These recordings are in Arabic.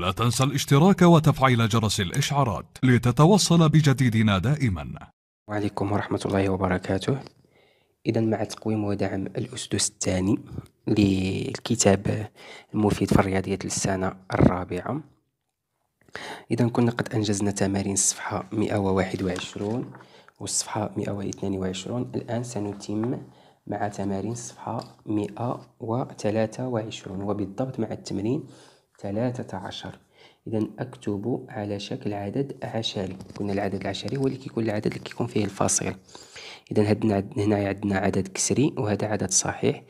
لا تنسى الاشتراك وتفعيل جرس الإشعارات لتتوصل بجديدنا دائما وعليكم ورحمة الله وبركاته إذا مع تقويم ودعم الأسدس الثاني للكتاب المفيد في الرياضيات للسنة الرابعة إذا كنا قد أنجزنا تمارين الصفحة 121 والصفحة 122 الآن سنتم مع تمارين الصفحة 123 وبالضبط مع التمرين ثلاثة عشر إذا أكتب على شكل عدد عشري كنا العدد العشري هو اللي كيكون العدد اللي كيكون فيه الفصيل إذا هنا عندنا عدد كسري وهذا عدد صحيح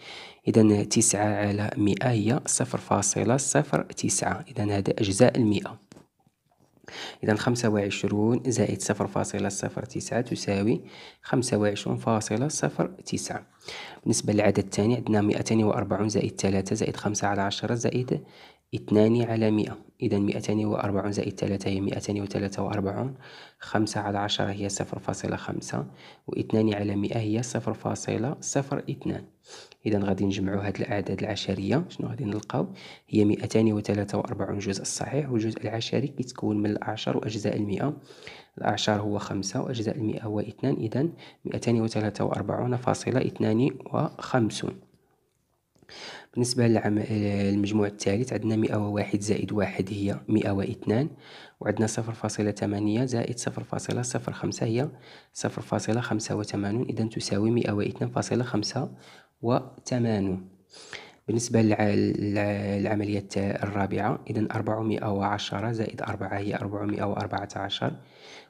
إذا تسعة على مئة هي صفر فاصلة صفر تسعة إذا هذا أجزاء المئة إذا خمسة وعشرون زائد صفر فاصلة صفر تسعة تساوي خمسة وعشرون فاصلة صفر تسعة بالنسبة للعدد الثاني عندنا مئتين وأربعون زائد ثلاثة زائد خمسة على عشرة زائد اثنان على مئة إذا مئتان وأربعون زائد ثلاثة هي مئتان وثلاثة وأربعون خمسة على عشرة هي صفر فاصلة خمسة واثنان على مئة هي صفر فاصلة صفر اثنان إذا غادي نجمعو هاد الأعداد العشرية شنو غادي نلقاو هي مئتان وثلاثة وأربعون جزء الصحيح والجزء العشري كيتكون من الأعشار وأجزاء المئة الأعشار هو خمسة وأجزاء المئة هو اثنان إذا مئتان وثلاثة وأربعون فاصلة اثنان وخمسون بالنسبة للمجموع آه، الثالث عندنا مئة وواحد زائد واحد هي مئة واثنان وعندنا صفر فاصلة ثمانية زائد صفر فاصلة صفر خمسة هي صفر فاصلة خمسة وثمانون إذن تساوي مئة واثنان فاصلة خمسة وثمانون بالنسبة للعملية الرابعة إذا أربعمائة وعشرة زائد أربعة هي أربعمائة وأربعة عشر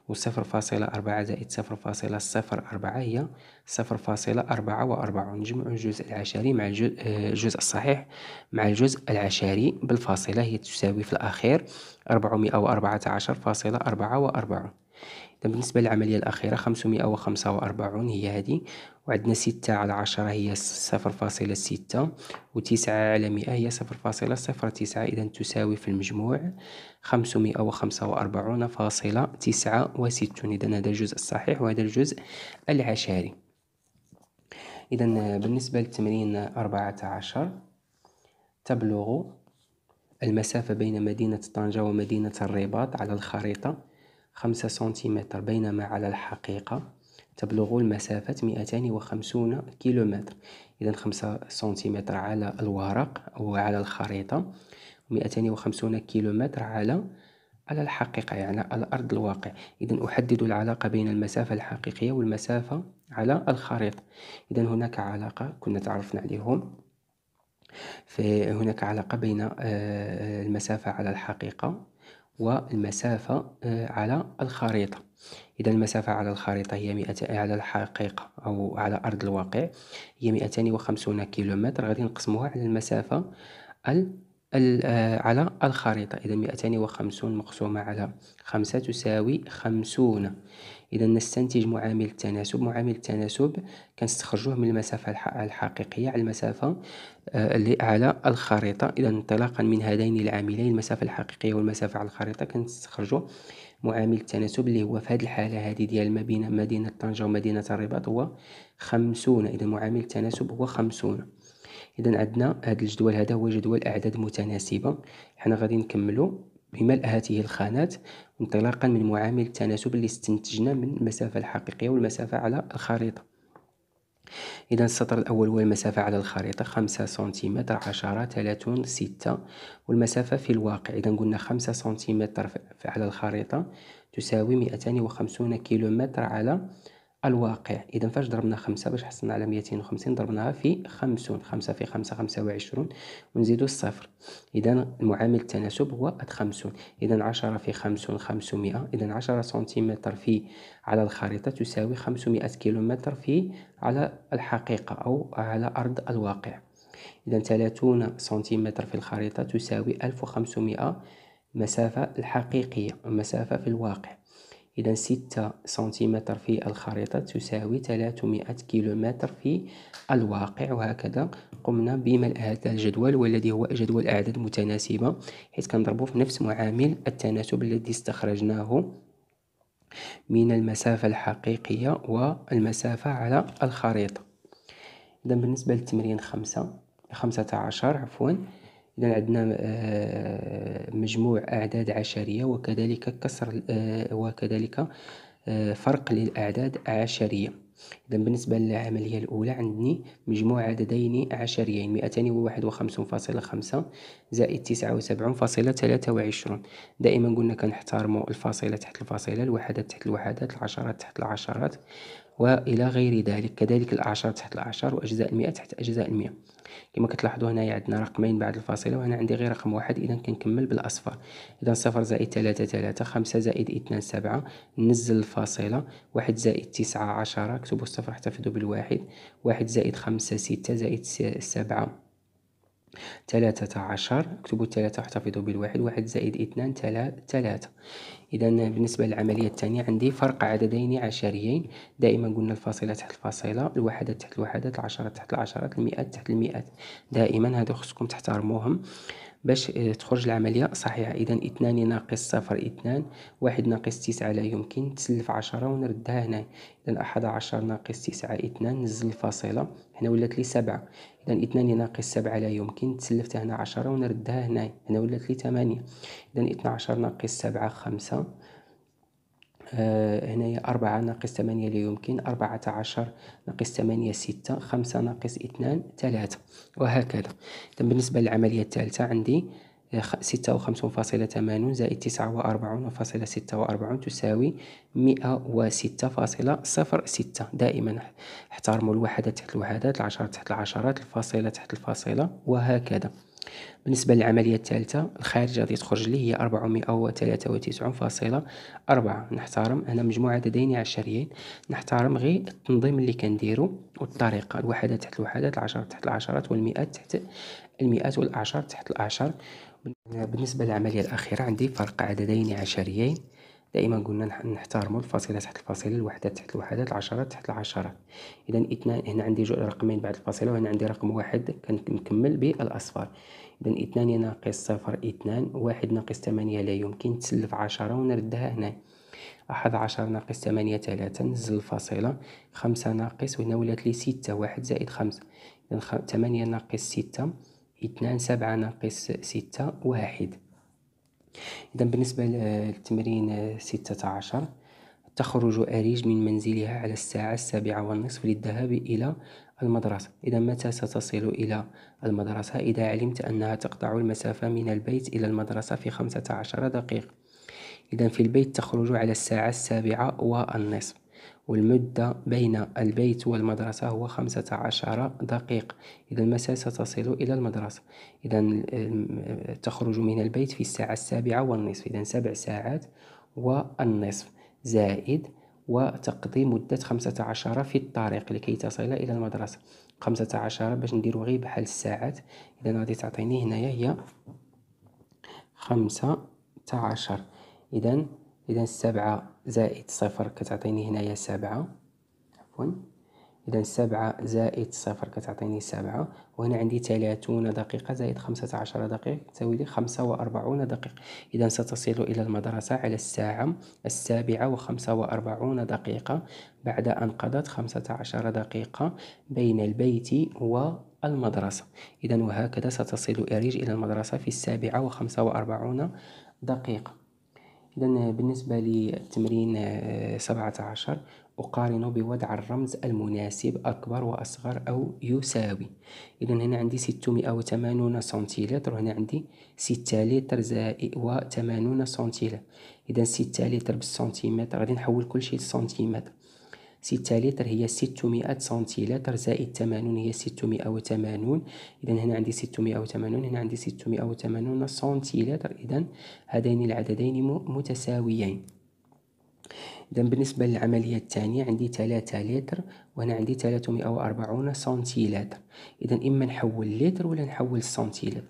وصفر فاصلة أربعة زائد صفر فاصلة صفر أربعة هي صفر فاصلة أربعة وأربعة نجمع الجزء العشري مع الجزء الصحيح مع الجزء العشري بالفاصلة هي تساوي في الأخير أربعمائة وأربعة عشر فاصلة أربعة وأربعة بالنسبة للعملية الأخيرة وخمسة وأربعون هي هذه وعندنا ستة على عشرة هي صفر فاصلة ستة وتسعة على مئة هي صفر فاصلة صفر تسعة إذا تساوي في المجموع خمسمائة وخمسة وأربعون فاصلة تسعة وستون إذا هذا الجزء الصحيح وهذا الجزء العشري إذا بالنسبة للتمرين أربعة عشر تبلغ المسافة بين مدينة طنجة ومدينة الرباط على الخريطة خمسة سنتيمتر بينما على الحقيقة تبلغ المسافة 250 كيلومتر إذا خمسة سنتيمتر على الورق أو على الخريطة 250 كيلومتر على على الحقيقة يعني على أرض الواقع إذا أحدد العلاقة بين المسافة الحقيقية والمسافة على الخريطة إذا هناك علاقة كنا تعرفنا عليهم فهناك علاقة بين آه، المسافة على الحقيقة والمسافة آه، على الخريطة إذا المسافة على الخريطة هي مئة آه، على الحقيقة أو على أرض الواقع هي 250 كيلومتر غادي نقسموها على المسافة ال آه، على الخريطة إذا 250 مقسومة على خمسة تساوي خمسون إذا نستنتج معامل التناسب معامل التناسب كنستخرجوه من المسافة الحقيقية على المسافة آه، اللي على الخريطة إذا انطلاقا من هذين العاملين المسافة الحقيقية والمسافة على الخريطة كنستخرجو معامل التناسب اللي هو في هذه الحالة هذه ديال ما بين مدينة طنجة ومدينة الرباط هو خمسون إذا معامل التناسب هو خمسون اذا عندنا هذا الجدول هذا هو جدول اعداد متناسبه حنا غادي نكملو بملء هذه الخانات انطلاقا من معامل التناسب اللي استنتجنا من المسافه الحقيقيه والمسافه على الخريطه إذا السطر الأول هو المسافة على الخريطة خمسة سنتيمتر عشرة 30 ستة والمسافة في الواقع إذا قلنا خمسة سنتيمتر على الخريطة تساوي مئتان وخمسون كيلومتر على الواقع اذا فاش ضربنا خمسة باش حصلنا على ميتين وخمسين ضربناها في خمسون خمسة في خمسة خمسة وعشرون ونزيدو الصفر اذا المعامل التناسب هو خمسون اذا عشرة في خمسون خمسمائة اذا عشرة سنتيمتر في على الخريطة تساوي خمسمائة كيلومتر في على الحقيقة او على ارض الواقع اذا ثلاثون سنتيمتر في الخريطة تساوي ألف وخمسمائة مسافة الحقيقية مسافة في الواقع إذا ستة سنتيمتر في الخريطة تساوي 300 كيلومتر في الواقع وهكذا قمنا بملء هذا الجدول والذي هو جدول أعداد متناسبة حيث كنضربه في نفس معامل التناسب الذي استخرجناه من المسافة الحقيقية والمسافة على الخريطة إذا بالنسبة للتمرين خمسة خمسة عشر عفوا إذا عندنا آه، مجموع أعداد عشرية وكذلك كسر آه، وكذلك آه، فرق للأعداد عشرية إذا بالنسبة للعملية الأولى عندني مجموع عددين عشريين 251.5 زائد 79.23 دائما قلنا كنحتارمو الفاصلة تحت الفاصلة الوحدات تحت الوحدات العشرات تحت العشرات والى غير ذلك كذلك الاعشار تحت الاعشار واجزاء المئه تحت اجزاء المئه كما كتلاحظوا هنايا عندنا رقمين بعد الفاصله وهنا عندي غير رقم واحد اذا كنكمل بالاصفر اذا صفر زائد ثلاثة ثلاثة خمسة زائد اثنان سبعة نزل الفاصله واحد زائد تسعة عشرة كتبوا الصفر احتفظوا بالواحد واحد زائد خمسة ستة زائد سبعة ثلاثة عشر اكتبوا الثلاثة احتفظوا بالواحد واحد زائد اثنان ثلاثة إذا بالنسبة للعملية الثانية عندي فرق عددين عشريين دائما قلنا الفاصلة تحت الفاصلة الوحدات تحت الوحدات العشرة تحت العشرة المئات تحت المئات دائما هادو خصكم تحترموهم باش آه، تخرج العملية صحيحة إذا اثنان ناقص صفر اثنان واحد ناقص تسعة لا يمكن تسلف عشرة ونردها هنا إذا أحد عشر ناقص تسعة اثنان نزل الفاصلة هنا ولات لي سبعة إذا اثنان ناقص سبعة لا يمكن تسلفت هنا عشرة ونردها هنا هنا ولات لي ثمانية إذا اثنا عشر ناقص سبعة خمسة آه، هنايا أربعة ناقص ثمانية لا يمكن أربعة عشر ناقص ثمانية ستة خمسة ناقص اثنان ثلاثة وهكذا إذا بالنسبة للعملية الثالثة عندي آه، ستة وخمسون فاصلة ثمانون زائد تسعة وأربعون فاصلة ستة وأربعون تساوي مئة وستة فاصلة صفر ستة دائما احترموا الوحدات تحت الوحدات العشرات تحت العشرات الفاصلة تحت الفاصلة وهكذا بالنسبة للعملية الثالثة الخارج غادي تخرج لي هي فاصله أربعة نحترم هنا مجموعة عددين عشريين نحترم غير التنظيم اللي كنديرو والطريقة الوحدات تحت الوحدات العشرات تحت العشرات والمئات تحت المئات والأعشار تحت الأعشار بالنسبة للعملية الأخيرة عندي فرق عددين عشريين دائما قلنا نحترموا الفاصلة تحت الفاصلة الوحدات تحت الوحدات العشرات تحت العشرات إذا اثنان هنا عندي جو رقمين بعد الفاصلة وهنا عندي رقم واحد كنكمل بالأصفار إذا اثنان ناقص صفر اثنان واحد ناقص ثمانية لا يمكن تسلف عشرة ونردها هنا أحد عشر ناقص ثمانية ثلاثة نزل الفاصلة خمسة ناقص وهنا ولات لي ستة واحد زائد خمسة إذا ثمانية ناقص ستة اثنان سبعة ناقص ستة واحد إذا بالنسبة للتمرين ستة عشر تخرج أريج من منزلها على الساعة السابعة والنصف للذهاب إلى المدرسة إذا متى ستصل إلى المدرسة إذا علمت أنها تقطع المسافة من البيت إلى المدرسة في خمسة عشر دقيقة إذا في البيت تخرج على الساعة السابعة والنصف والمدة بين البيت والمدرسة هو خمسة عشر دقيقة إذا المسافة تصل إلى المدرسة إذا تخرج من البيت في الساعة السابعة والنصف إذا سبع ساعات والنصف زائد وتقضي مدة خمسة عشر في الطريق لكي تصل إلى المدرسة خمسة عشر باش نديرو غير بحال الساعات إذا غادي تعطيني هنايا هي خمسة عشر إذا إذا سبعة زائد صفر كتعطيني هنايا سبعة عفوا إذا سبعة زائد صفر كتعطيني سبعة وهنا عندي ثلاثون دقيقة زائد خمسة عشر دقيقة تساوي لي خمسة وأربعون دقيقة إذا ستصل إلى المدرسة على الساعة السابعة وخمسة وأربعون دقيقة بعد أن قضت خمسة عشر دقيقة بين البيت و المدرسة إذا وهكذا ستصل إريج إلى المدرسة في السابعة وخمسة وأربعون دقيقة إذا بالنسبة للتمرين 17 آه، اقارنه بوضع الرمز المناسب أكبر وأصغر أو يساوي إذا هنا عندي 680 سنتيلتر وهنا عندي 6 لتر زائد و 80 سنتيلتر إذا 6 لتر بالسنتيمتر غادي نحول كل شيء للسنتيمتر 6 لتر هي 600 سنتيلتر زائد 80 هي 680 إذا هنا عندي 680 هنا عندي 680 سنتيلتر إذا هذين العددين متساويين إذا بالنسبة للعملية الثانية عندي 3 لتر وهنا عندي 340 سنتيلتر إذا إما نحول لتر ولا نحول سنتيلتر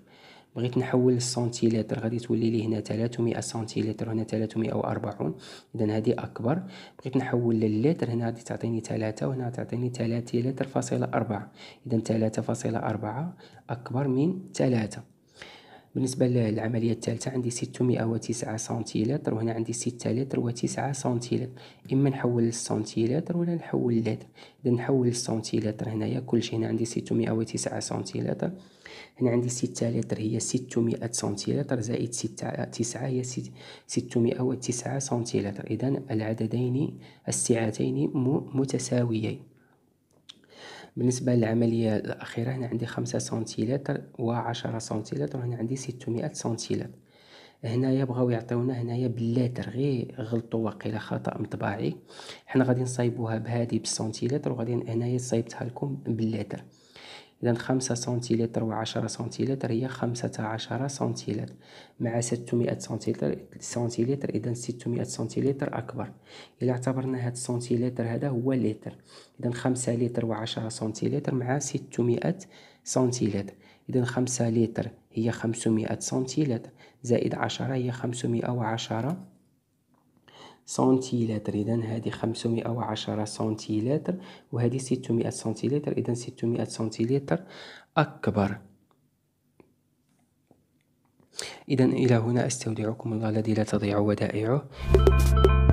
بغيت نحول السنتيلتر غادي تولي لي هنا 300 سنتيلتر هنا 340 اذا هذه اكبر بغيت نحول لللتر هنا غادي تعطيني 3 وهنا تعطيني 3 لتر فاصلة 4 اذا 3 فاصلة 4 اكبر من 3 بالنسبة للعملية الثالثة عندي 609 سنتيلتر وهنا عندي 6 لتر و9 سنتيلتر إما نحول للسنتيلتر ولا نحول لتر إذا نحول للسنتيلتر هنايا كلشي هنا عندي 609 سنتيلتر هنا عندي 6 لتر هي 600 سنتيلتر زائد 6 9 هي 609 سنتيلتر إذا العددين السعتين متساويين بالنسبه للعمليه الاخيره هنا عندي خمسة سنتيلتر وعشرة سنتيلتر وهنا عندي ستمائة سنتيلتر هنايا بغاو يعطيونا هنايا باللاتر غير غلطوا وقيلة خطا مطبعي حنا غادي نصايبوها بهادي بالسنتيلتر وغادي هنايا صايبتها لكم باللاتر إذا خمسة سنتيلتر وعشرة سنتيلتر هي خمسة عشر سنتيلتر مع ستمائة سنتيلتر سنتيلتر إذا ستمائة سنتيلتر أكبر إلا اعتبرنا هاد السنتيلتر هذا هو لتر إذا خمسة لتر وعشرة سنتيلتر مع ستمائة سنتيلتر إذا خمسة لتر هي خمسمائة سنتيلتر زائد عشرة هي خمسمائة وعشرة سنتيلتر اذا هذه 510 سنتيلتر وهذه 600 سنتيلتر اذا 600 سنتيلتر اكبر اذا الى هنا استودعكم الله الذي لا تضيع ودائعه